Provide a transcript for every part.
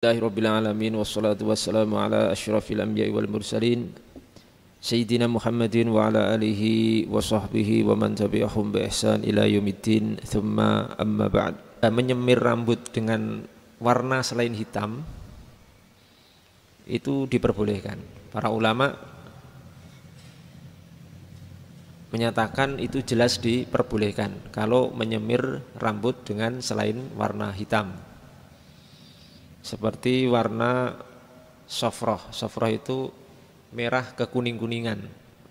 Bismillahirrabbilalamin wassalatu wassalamu ala ashrafil anbiya wal mursalin Sayyidina Muhammadin wa ala alihi wa sahbihi wa man tabi'ahum bi ihsan ila yaumiddin thumma amma ba'd eh, menyemir rambut dengan warna selain hitam itu diperbolehkan para ulama menyatakan itu jelas diperbolehkan kalau menyemir rambut dengan selain warna hitam seperti warna sofroh sofroh itu merah ke kuning kuningan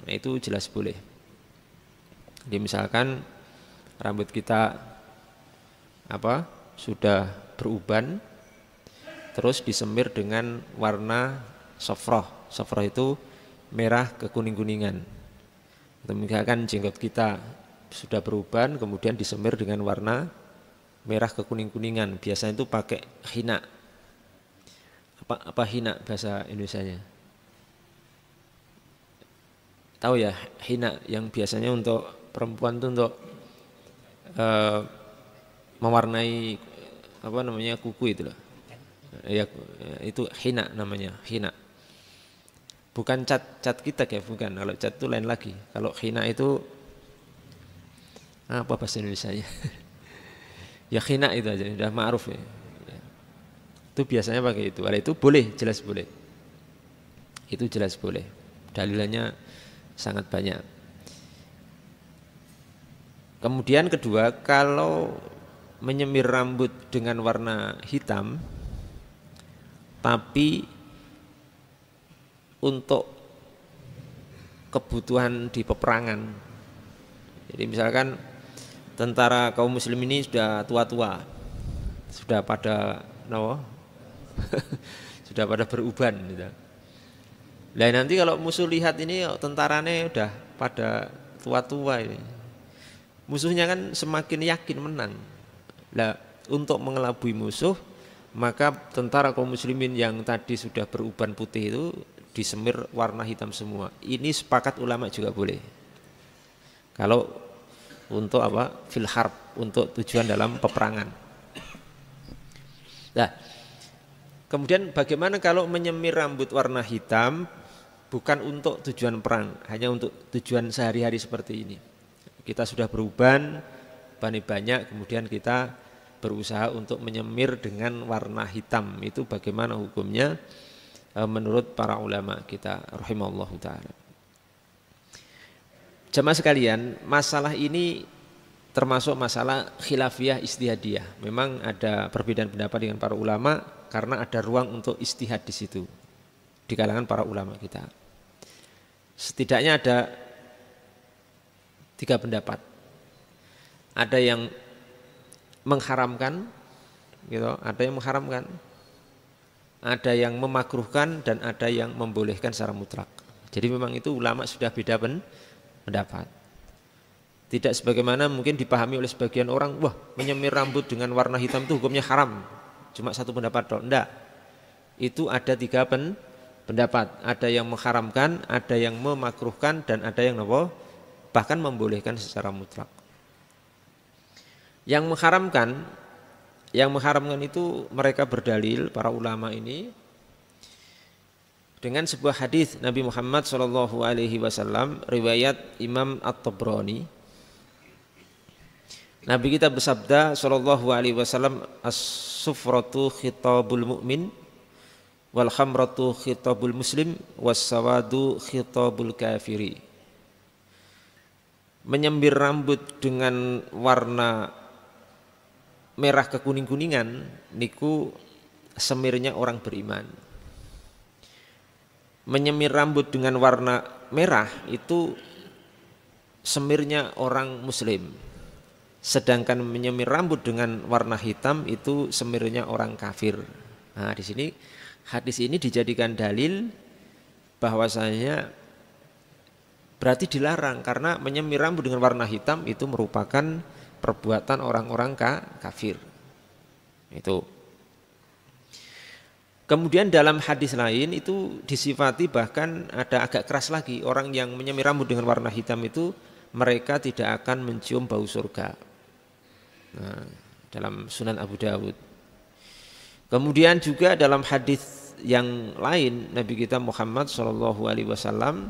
nah, itu jelas boleh jadi misalkan rambut kita apa sudah beruban terus disemir dengan warna sofroh sofroh itu merah ke kuning kuningan atau misalkan jenggot kita sudah beruban kemudian disemir dengan warna merah ke kuning kuningan biasanya itu pakai hina apa apa hina bahasa Indonesia Indonesianya tahu ya hina yang biasanya untuk perempuan tuh untuk uh, mewarnai apa namanya kuku itu loh ya itu hina namanya hina bukan cat cat kita kayak bukan kalau cat itu lain lagi kalau hina itu apa bahasa Indonesia ya hina itu aja udah ma'ruf ya itu biasanya pakai itu. ada itu boleh, jelas boleh. Itu jelas boleh. Dalilannya sangat banyak. Kemudian kedua, kalau menyemir rambut dengan warna hitam tapi untuk kebutuhan di peperangan. Jadi misalkan tentara kaum muslim ini sudah tua-tua, sudah pada no, sudah pada beruban gitu. Nah nanti kalau musuh lihat ini tentarane udah pada tua-tua ini. Musuhnya kan semakin yakin menang. Nah, untuk mengelabui musuh maka tentara kaum muslimin yang tadi sudah beruban putih itu disemir warna hitam semua. Ini sepakat ulama juga boleh. Kalau untuk apa? filharp untuk tujuan dalam peperangan. Nah, Kemudian bagaimana kalau menyemir rambut warna hitam bukan untuk tujuan perang, hanya untuk tujuan sehari-hari seperti ini. Kita sudah beruban, bani banyak, kemudian kita berusaha untuk menyemir dengan warna hitam. Itu bagaimana hukumnya eh, menurut para ulama kita rahimahullah taala. Jemaah sekalian, masalah ini termasuk masalah khilafiyah istihadiyah. Memang ada perbedaan pendapat dengan para ulama karena ada ruang untuk istihad di situ di kalangan para ulama kita. Setidaknya ada tiga pendapat. Ada yang mengharamkan, gitu, ada yang mengharamkan, ada yang memakruhkan dan ada yang membolehkan secara mutlak. Jadi memang itu ulama sudah beda pendapat. Tidak sebagaimana mungkin dipahami oleh sebagian orang, wah menyemir rambut dengan warna hitam itu hukumnya haram. Cuma satu pendapat dong, enggak. Itu ada tiga pen, pendapat. Ada yang mengharamkan, ada yang memakruhkan, dan ada yang nopo bahkan membolehkan secara mutlak. Yang mengharamkan, yang mengharamkan itu mereka berdalil para ulama ini dengan sebuah hadis Nabi Muhammad saw. riwayat Imam At-Tabrani Nabi kita bersabda sallallahu alaihi wasallam as-sufratu khitabul mu'min wal khamratu khitabul muslim was sawadu khitabul kafiri. Menyembir rambut dengan warna merah kekuning-kuningan niku semirnya orang beriman. Menyemir rambut dengan warna merah itu semirnya orang muslim Sedangkan menyemir rambut dengan warna hitam itu semirnya orang kafir. Nah, di sini hadis ini dijadikan dalil bahwasanya berarti dilarang karena menyemir rambut dengan warna hitam itu merupakan perbuatan orang-orang kafir. Itu. Kemudian dalam hadis lain itu disifati bahkan ada agak keras lagi orang yang menyemir rambut dengan warna hitam itu mereka tidak akan mencium bau surga. Eh, dalam Sunan Abu Dawud. Kemudian juga dalam hadis yang lain Nabi kita Muhammad Shallallahu Alaihi Wasallam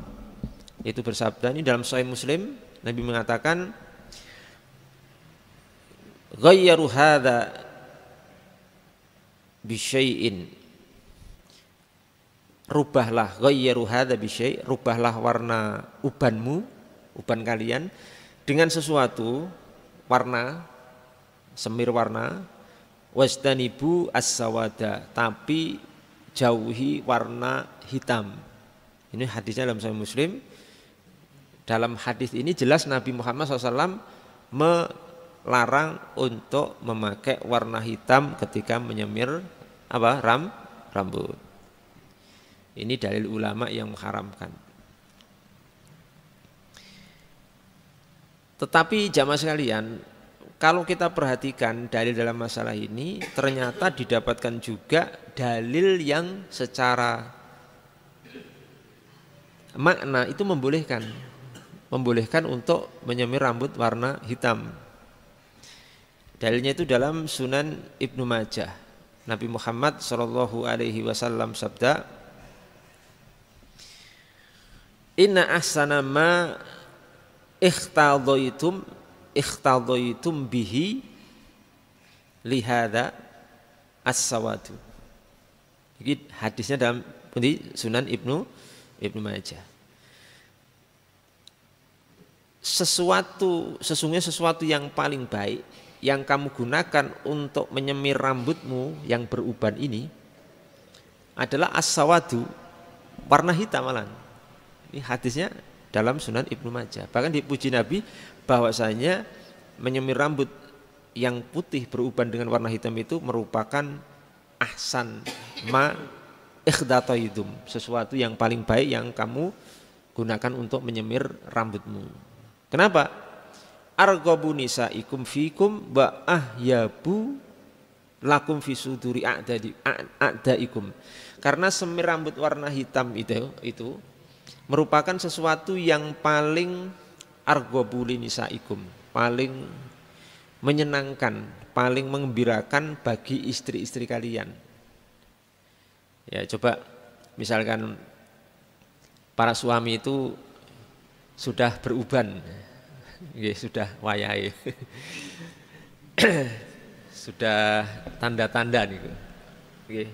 itu bersabda ini dalam Sahih Muslim Nabi mengatakan ghayyaru hadza bisyai'in rubahlah ghayyaru hadza bisyai' rubahlah warna ubanmu uban kalian dengan sesuatu warna semir warna wasdanibu as-sawada tapi jauhi warna hitam ini hadisnya dalam Sahih Muslim dalam hadis ini jelas Nabi Muhammad SAW melarang untuk memakai warna hitam ketika menyemir apa ram rambut ini dalil ulama yang mengharamkan tetapi jamaah sekalian kalau kita perhatikan dalil dalam masalah ini, ternyata didapatkan juga dalil yang secara makna itu membolehkan. Membolehkan untuk menyemir rambut warna hitam. Dalilnya itu dalam Sunan Ibnu Majah. Nabi Muhammad Shallallahu alaihi wasallam sabda, "Inna ahsana ma ikhtadaitum ikhtadaitum bihi lihada as-sawadu. Jadi hadisnya dalam di Sunan Ibnu Ibnu Majah. Sesuatu sesungguhnya sesuatu yang paling baik yang kamu gunakan untuk menyemir rambutmu yang beruban ini adalah as-sawadu warna hitam malan. Ini hadisnya dalam Sunan Ibnu Majah. Bahkan dipuji Nabi bahwasanya menyemir rambut yang putih beruban dengan warna hitam itu merupakan ahsan ma ikhdatoidum sesuatu yang paling baik yang kamu gunakan untuk menyemir rambutmu. Kenapa? Argobu ikum fikum wa ahyabu lakum fisuduri suduri a'daikum. Karena semir rambut warna hitam itu itu merupakan sesuatu yang paling argobuli nisaikum paling menyenangkan, paling mengembirakan bagi istri-istri kalian. Ya, coba misalkan para suami itu sudah beruban, ya, sudah wayai, sudah tanda-tanda nih. Ya,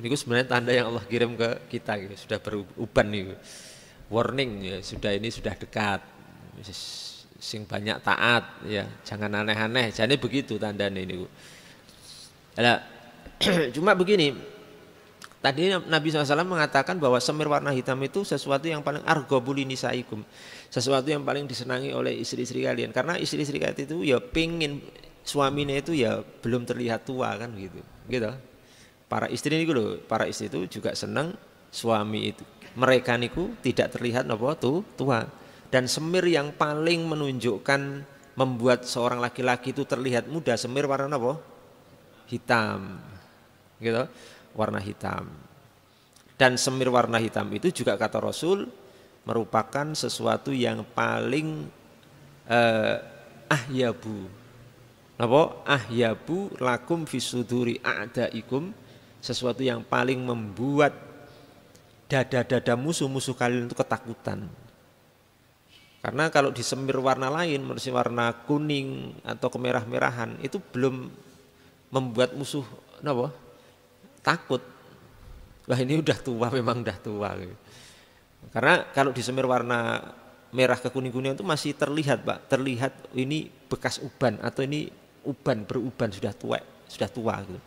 ini sebenarnya tanda yang Allah kirim ke kita, ya, sudah beruban nih. Warning, ya, sudah ini sudah dekat sing banyak taat ya jangan aneh-aneh jadi begitu tanda ini Ada, cuma begini tadi Nabi SAW mengatakan bahwa semir warna hitam itu sesuatu yang paling argobuli nisaikum sesuatu yang paling disenangi oleh istri-istri kalian karena istri-istri kalian itu ya pingin suaminya itu ya belum terlihat tua kan gitu gitu para istri ini loh para istri itu juga senang suami itu mereka niku tidak terlihat nopo tuh tua dan semir yang paling menunjukkan membuat seorang laki-laki itu terlihat muda semir warna apa? Hitam. Gitu. Warna hitam. Dan semir warna hitam itu juga kata Rasul merupakan sesuatu yang paling eh, ahyabu. Apa? Ahyabu lakum fisuduri a'daikum sesuatu yang paling membuat dada-dada musuh-musuh kalian itu ketakutan karena kalau disemir warna lain, mesti warna kuning atau kemerah-merahan, itu belum membuat musuh apa? takut. Wah, ini udah tua, memang udah tua. Karena kalau disemir warna merah ke kuning-kuningan itu masih terlihat, Pak. Terlihat ini bekas uban atau ini uban beruban sudah tua, sudah tua gitu.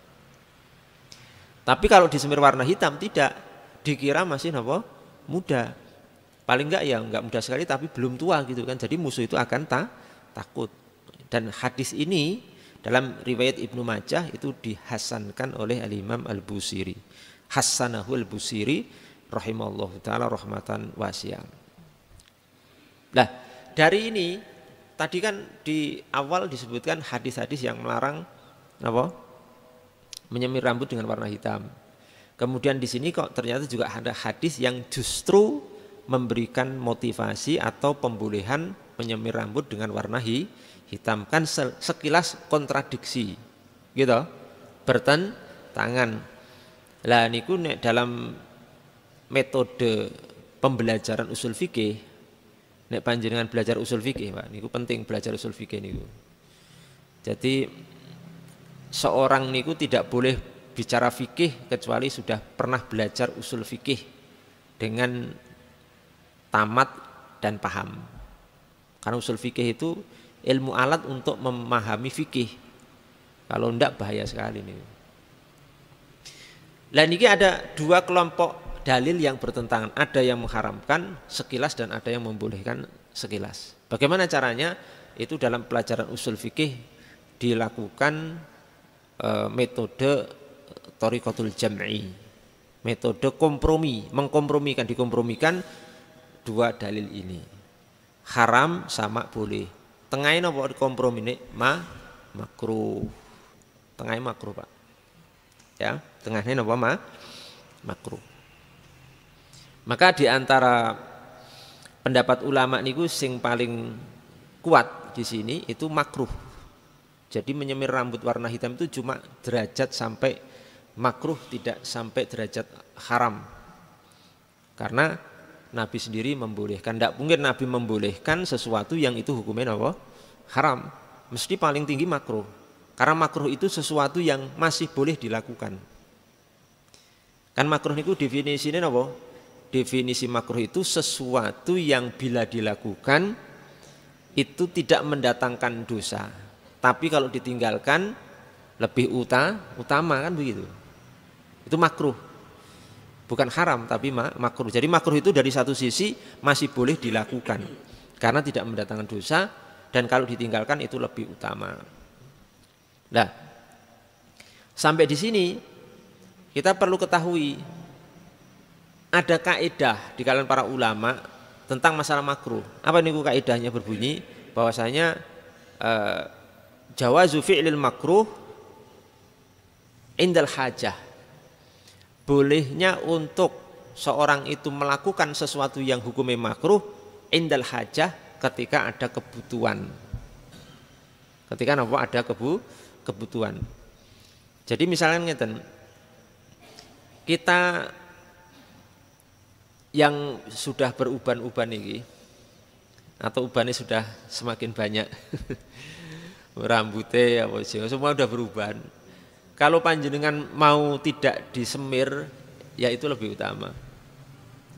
Tapi kalau disemir warna hitam tidak dikira masih apa? muda paling enggak ya enggak mudah sekali tapi belum tua gitu kan jadi musuh itu akan tak takut dan hadis ini dalam riwayat Ibnu Majah itu dihasankan oleh Al Imam Al Busiri Hassanahu Al Busiri rahimallahu taala rahmatan wasia nah dari ini tadi kan di awal disebutkan hadis-hadis yang melarang apa menyemir rambut dengan warna hitam kemudian di sini kok ternyata juga ada hadis yang justru memberikan motivasi atau pembolehan menyemir rambut dengan warna hi, hitam kan sekilas kontradiksi gitu berten tangan lah niku nek dalam metode pembelajaran usul fikih nek panjenengan belajar usul fikih Pak niku penting belajar usul fikih niku jadi seorang niku tidak boleh bicara fikih kecuali sudah pernah belajar usul fikih dengan tamat dan paham. Karena usul fikih itu ilmu alat untuk memahami fikih. Kalau tidak bahaya sekali ini Dan ini ada dua kelompok dalil yang bertentangan. Ada yang mengharamkan sekilas dan ada yang membolehkan sekilas. Bagaimana caranya? Itu dalam pelajaran usul fikih dilakukan e, metode torikotul jam'i. Metode kompromi, mengkompromikan, dikompromikan dua dalil ini. Haram sama boleh. Tengahnya nopo kompromi ini ma makruh. Tengahnya makruh pak. Ya, tengahnya nopo ma makruh. Maka di antara pendapat ulama niku sing paling kuat di sini itu makruh. Jadi menyemir rambut warna hitam itu cuma derajat sampai makruh tidak sampai derajat haram. Karena Nabi sendiri membolehkan. Tidak mungkin Nabi membolehkan sesuatu yang itu hukumnya apa? Haram. Mesti paling tinggi makruh. Karena makruh itu sesuatu yang masih boleh dilakukan. Kan makruh itu definisinya apa? Definisi makruh itu sesuatu yang bila dilakukan itu tidak mendatangkan dosa. Tapi kalau ditinggalkan lebih uta, utama kan begitu. Itu makruh bukan haram tapi makruh. Jadi makruh itu dari satu sisi masih boleh dilakukan karena tidak mendatangkan dosa dan kalau ditinggalkan itu lebih utama. Nah, sampai di sini kita perlu ketahui ada kaidah di kalangan para ulama tentang masalah makruh. Apa nih kaidahnya berbunyi bahwasanya eh, jawazu fi'lil makruh indal hajah bolehnya untuk seorang itu melakukan sesuatu yang hukumnya makruh indal hajah ketika ada kebutuhan. Ketika apa ada kebu kebutuhan. Jadi misalnya ngeten, kita yang sudah beruban-uban ini atau ubannya sudah semakin banyak rambutnya apa semua sudah beruban kalau panjenengan mau tidak disemir, ya itu lebih utama.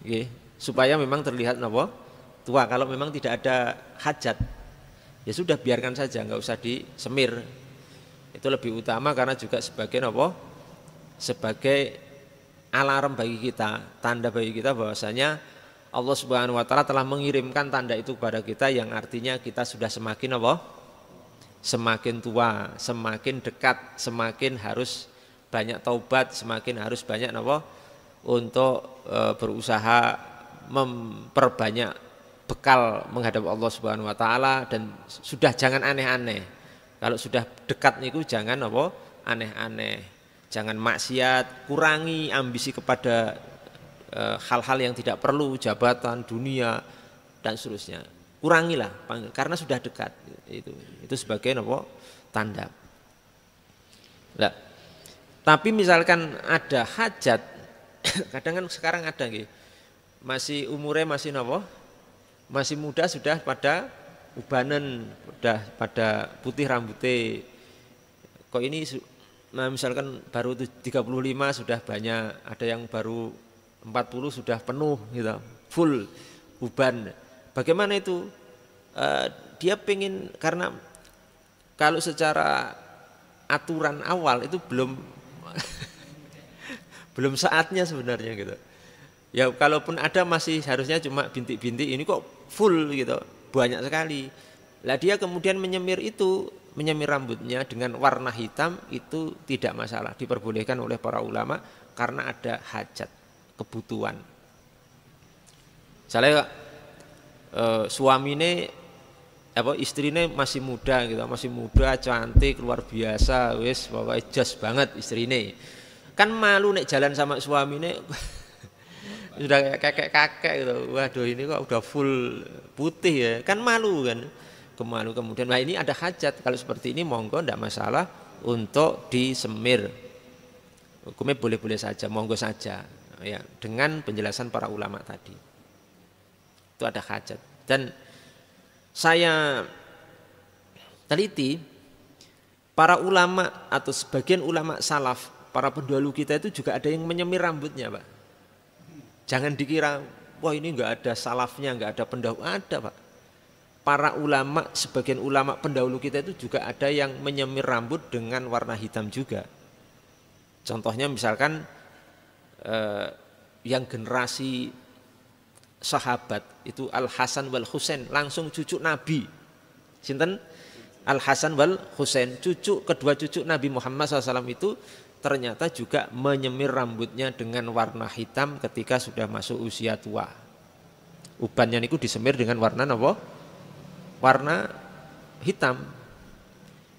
Oke, supaya memang terlihat nopo tua. Kalau memang tidak ada hajat, ya sudah biarkan saja, nggak usah disemir. Itu lebih utama karena juga sebagai nopo, sebagai alarm bagi kita, tanda bagi kita bahwasanya Allah Subhanahu wa taala telah mengirimkan tanda itu kepada kita yang artinya kita sudah semakin apa? semakin tua, semakin dekat, semakin harus banyak taubat, semakin harus banyak napa untuk e, berusaha memperbanyak bekal menghadap Allah Subhanahu wa taala dan sudah jangan aneh-aneh. Kalau sudah dekat niku jangan apa aneh-aneh. Jangan maksiat, kurangi ambisi kepada e, hal-hal e, yang tidak perlu, jabatan, dunia dan seterusnya kurangilah panggil karena sudah dekat itu itu sebagai nopo tanda nah, tapi misalkan ada hajat kadang kan sekarang ada gitu masih umurnya masih nopo masih muda sudah pada ubanan sudah pada putih rambutnya kok ini nah misalkan baru 35 sudah banyak ada yang baru 40 sudah penuh gitu full uban Bagaimana itu? Uh, dia pengen karena kalau secara aturan awal itu belum belum saatnya sebenarnya gitu. Ya kalaupun ada masih harusnya cuma bintik-bintik ini kok full gitu, banyak sekali. Lah dia kemudian menyemir itu, menyemir rambutnya dengan warna hitam itu tidak masalah, diperbolehkan oleh para ulama karena ada hajat, kebutuhan. Misalnya e, suamine apa istrine masih muda gitu masih muda cantik luar biasa wis bawa jas banget istrine kan malu nek jalan sama suamine sudah kayak kakek-kakek gitu waduh ini kok udah full putih ya kan malu kan kemalu kemudian nah ini ada hajat kalau seperti ini monggo tidak masalah untuk disemir hukumnya boleh-boleh saja monggo saja ya dengan penjelasan para ulama tadi itu ada hajat dan saya teliti para ulama atau sebagian ulama salaf para pendahulu kita itu juga ada yang menyemir rambutnya pak jangan dikira wah ini nggak ada salafnya nggak ada pendahulu ada pak para ulama sebagian ulama pendahulu kita itu juga ada yang menyemir rambut dengan warna hitam juga contohnya misalkan eh, yang generasi sahabat itu Al Hasan wal Husain langsung cucu Nabi. Sinten? Al Hasan wal Husain, cucu kedua cucu Nabi Muhammad SAW itu ternyata juga menyemir rambutnya dengan warna hitam ketika sudah masuk usia tua. Ubannya niku disemir dengan warna apa? Warna hitam.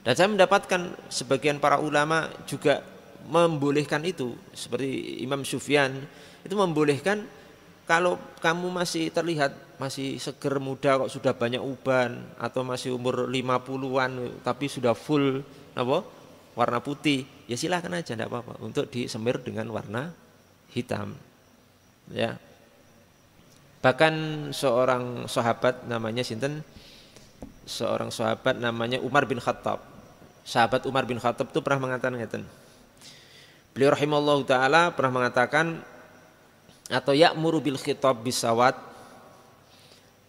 Dan saya mendapatkan sebagian para ulama juga membolehkan itu seperti Imam Sufyan itu membolehkan kalau kamu masih terlihat masih seger muda kok sudah banyak uban atau masih umur 50-an tapi sudah full apa warna putih ya silahkan aja tidak apa-apa untuk disemir dengan warna hitam ya bahkan seorang sahabat namanya sinten seorang sahabat namanya Umar bin Khattab sahabat Umar bin Khattab itu pernah mengatakan beliau rahimahullah taala pernah mengatakan atau ya murubil khitab bisawat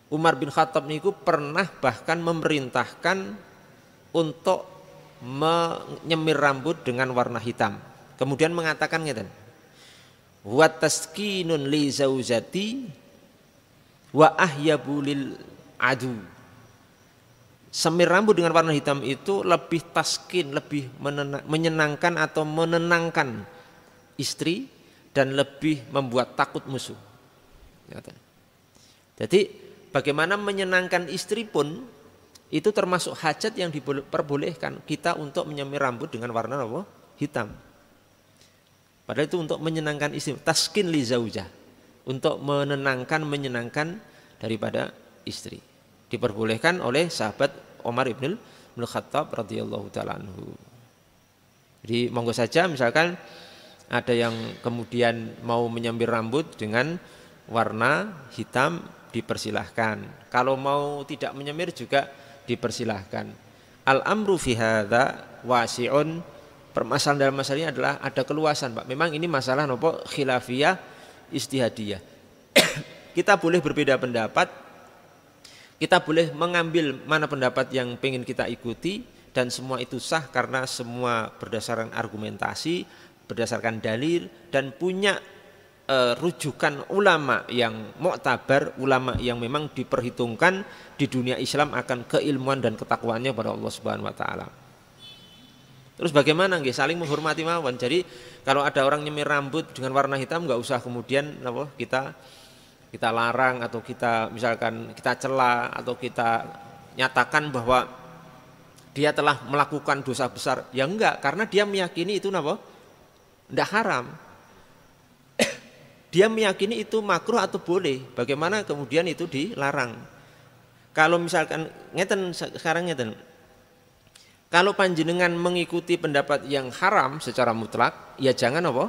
Umar bin Khattab niku pernah bahkan memerintahkan untuk menyemir rambut dengan warna hitam. Kemudian mengatakan ngeten. Wa taskinun li zaujati wa ahyabu lil adu. Semir rambut dengan warna hitam itu lebih taskin, lebih menyenangkan atau menenangkan istri dan lebih membuat takut musuh. Jadi bagaimana menyenangkan istri pun itu termasuk hajat yang diperbolehkan kita untuk menyemir rambut dengan warna apa? hitam. Padahal itu untuk menyenangkan istri, taskin li zaujah. Untuk menenangkan, menyenangkan daripada istri. Diperbolehkan oleh sahabat Omar ibn Khattab radhiyallahu taala anhu. Jadi monggo saja misalkan ada yang kemudian mau menyambir rambut dengan warna hitam dipersilahkan. Kalau mau tidak menyemir juga dipersilahkan. Al-amru fi hadza wasi'un. Permasalahan dalam masalah ini adalah ada keluasan, Pak. Memang ini masalah nopo khilafiyah istihadiyah. kita boleh berbeda pendapat, kita boleh mengambil mana pendapat yang ingin kita ikuti dan semua itu sah karena semua berdasarkan argumentasi berdasarkan dalil dan punya e, rujukan ulama yang muktabar, ulama yang memang diperhitungkan di dunia Islam akan keilmuan dan ketakwaannya pada Allah Subhanahu wa taala. Terus bagaimana nggih saling menghormati mawon. Jadi kalau ada orang nyemir rambut dengan warna hitam nggak usah kemudian apa kita kita larang atau kita misalkan kita celah atau kita nyatakan bahwa dia telah melakukan dosa besar. Ya enggak, karena dia meyakini itu napa? tidak haram. Dia meyakini itu makruh atau boleh. Bagaimana kemudian itu dilarang? Kalau misalkan ngeten sekarang ngeten. Kalau panjenengan mengikuti pendapat yang haram secara mutlak, ya jangan apa?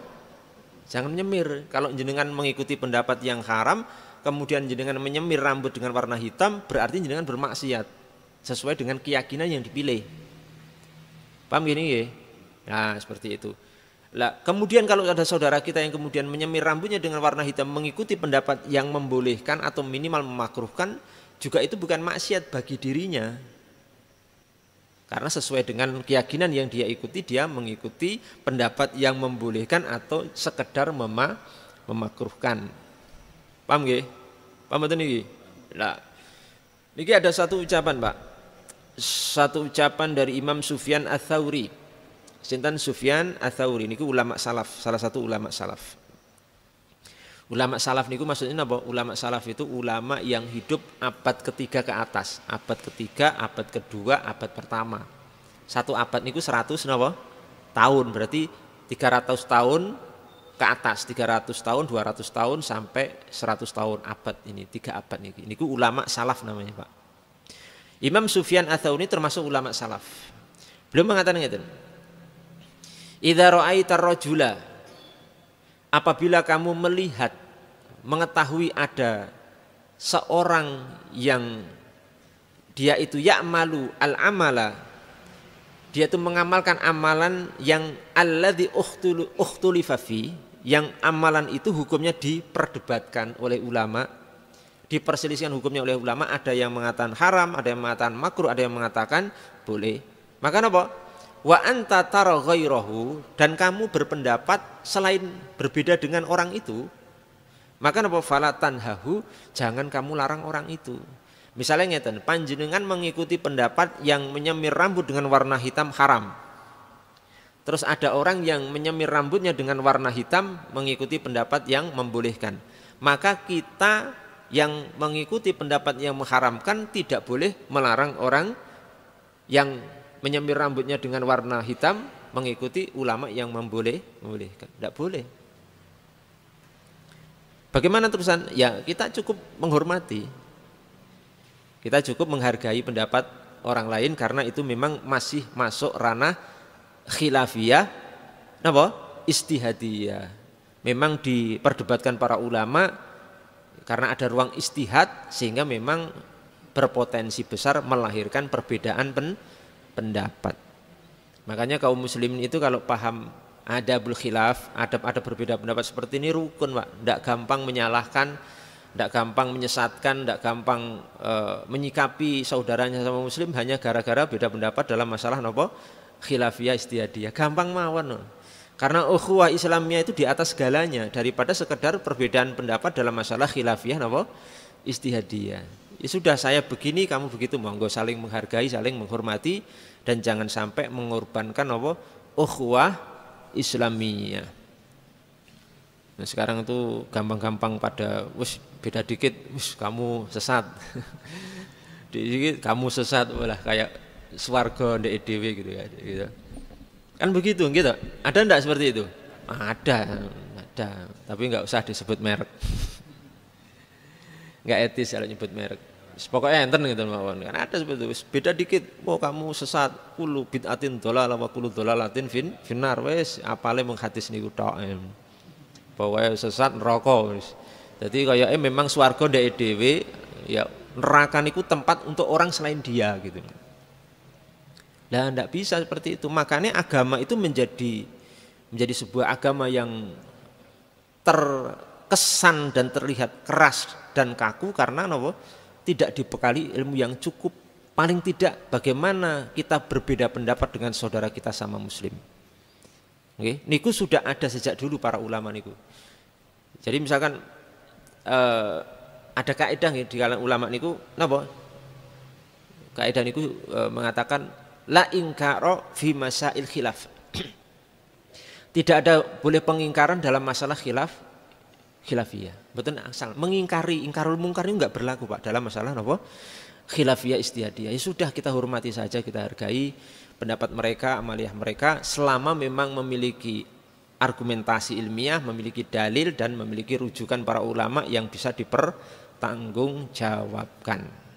Jangan menyemir. Kalau jenengan mengikuti pendapat yang haram, kemudian jenengan menyemir rambut dengan warna hitam, berarti jenengan bermaksiat sesuai dengan keyakinan yang dipilih. Paham gini ya? Nah, seperti itu. Lah, kemudian kalau ada saudara kita yang kemudian menyemir rambutnya dengan warna hitam mengikuti pendapat yang membolehkan atau minimal memakruhkan juga itu bukan maksiat bagi dirinya. Karena sesuai dengan keyakinan yang dia ikuti, dia mengikuti pendapat yang membolehkan atau sekedar mema memakruhkan. Paham nggih? Paham betul niki? Lah, niki ada satu ucapan, Pak. Satu ucapan dari Imam Sufyan ats Sintan Sufyan Athauri, niku ulama salaf, salah satu ulama salaf. Ulama salaf niku maksudnya apa? Ulama salaf itu ulama yang hidup abad ketiga ke atas, abad ketiga, abad kedua, abad pertama. Satu abad niku 100 napa? Tahun berarti 300 tahun ke atas 300 tahun, 200 tahun sampai 100 tahun abad ini, tiga abad ini. Ini ulama salaf namanya, Pak. Imam Sufyan Atsauni termasuk ulama salaf. Belum mengatakan itu Idza apabila kamu melihat mengetahui ada seorang yang dia itu ya'malu al-amala dia itu mengamalkan amalan yang Allah di ukhtulifa fi yang amalan itu hukumnya diperdebatkan oleh ulama diperselisihkan hukumnya oleh ulama ada yang mengatakan haram ada yang mengatakan makruh ada yang mengatakan boleh maka apa wa anta tara ghairahu dan kamu berpendapat selain berbeda dengan orang itu maka napa falatan hahu jangan kamu larang orang itu misalnya ngeten panjenengan mengikuti pendapat yang menyemir rambut dengan warna hitam haram terus ada orang yang menyemir rambutnya dengan warna hitam mengikuti pendapat yang membolehkan maka kita yang mengikuti pendapat yang mengharamkan tidak boleh melarang orang yang menyemir rambutnya dengan warna hitam mengikuti ulama yang memboleh membolehkan. Tidak boleh. Bagaimana terusan? Ya kita cukup menghormati. Kita cukup menghargai pendapat orang lain karena itu memang masih masuk ranah khilafiyah apa istihadiyah. Memang diperdebatkan para ulama karena ada ruang istihad sehingga memang berpotensi besar melahirkan perbedaan pendapat pendapat. Makanya kaum muslimin itu kalau paham ada khilaf, ada ada berbeda pendapat seperti ini rukun, Pak. Tidak gampang menyalahkan, tidak gampang menyesatkan, tidak gampang e, menyikapi saudaranya sama muslim hanya gara-gara beda pendapat dalam masalah nopo khilafiyah istiadiyah. Gampang mawon. No. Karena ukhuwah Islamiyah itu di atas segalanya daripada sekedar perbedaan pendapat dalam masalah khilafiyah nopo istihadiyah. Ya sudah saya begini, kamu begitu, monggo saling menghargai, saling menghormati, dan jangan sampai mengorbankan apa ukhuwah islamiyah. Nah, sekarang itu gampang-gampang pada wis beda dikit, wis kamu sesat. dikit kamu sesat lah kayak swarga ndek dhewe gitu ya gitu. Kan begitu gitu. Ada ndak seperti itu? Ada, ada. Tapi enggak usah disebut merek. Enggak etis kalau nyebut merek pokoknya enten gitu mawon kan ada seperti itu beda dikit oh kamu sesat kulu bid'atin dolala wa kulu dolalatin fin finar wes apale menghatis niku tok pokoknya sesat neraka wis jadi kayak eh, memang swarga ndek dhewe ya neraka niku tempat untuk orang selain dia gitu lah ndak bisa seperti itu makanya agama itu menjadi menjadi sebuah agama yang terkesan dan terlihat keras dan kaku karena nopo tidak dibekali ilmu yang cukup. Paling tidak bagaimana kita berbeda pendapat dengan saudara kita sama muslim. Okay. Niku sudah ada sejak dulu para ulama niku. Jadi misalkan uh, ada kaidah di kalangan ulama niku, napa? Kaidah niku uh, mengatakan la ingkaro fi masail khilaf. Tidak ada boleh pengingkaran dalam masalah khilaf khilafiyah. Betul asal mengingkari ingkarul mungkar itu enggak berlaku Pak dalam masalah nopo khilafiyah istiadiyah. Ya sudah kita hormati saja, kita hargai pendapat mereka, amaliah mereka selama memang memiliki argumentasi ilmiah, memiliki dalil dan memiliki rujukan para ulama yang bisa dipertanggungjawabkan.